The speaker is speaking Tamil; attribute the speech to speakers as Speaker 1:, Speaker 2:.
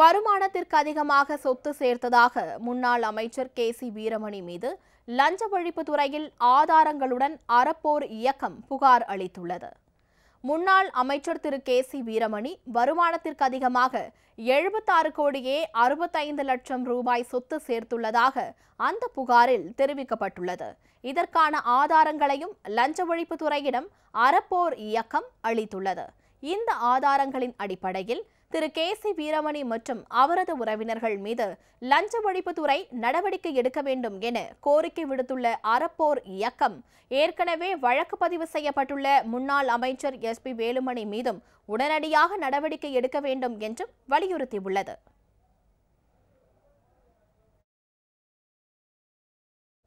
Speaker 1: வருமானத்திற்கு அதிகமாக சொத்து சேர்த்ததாக முன்னாள் அமைச்சர் கே சி வீரமணி மீது லஞ்ச ஒழிப்பு துறையில் ஆதாரங்களுடன் அறப்போர் இயக்கம் புகார் அளித்துள்ளது முன்னாள் அமைச்சர் திரு கே சி வீரமணி வருமானத்திற்கு அதிகமாக எழுபத்தாறு கோடியே அறுபத்தைந்து லட்சம் ரூபாய் சொத்து சேர்த்துள்ளதாக அந்த புகாரில் தெரிவிக்கப்பட்டுள்ளது இதற்கான ஆதாரங்களையும் லஞ்ச ஒழிப்பு துறையிடம் அறப்போர் இயக்கம் அளித்துள்ளது இந்த ஆதாரங்களின் அடிப்படையில் திரு கே சி வீரமணி மற்றும் அவரது உறவினர்கள் மீது லஞ்ச ஒழிப்புத்துறை நடவடிக்கை எடுக்க வேண்டும் என கோரிக்கை விடுத்துள்ள அறப்போர் இயக்கம் ஏற்கனவே வழக்கு பதிவு செய்யப்பட்டுள்ள முன்னாள் அமைச்சர் எஸ் பி வேலுமணி மீதும் உடனடியாக நடவடிக்கை எடுக்க வேண்டும் என்றும் வலியுறுத்தியுள்ளது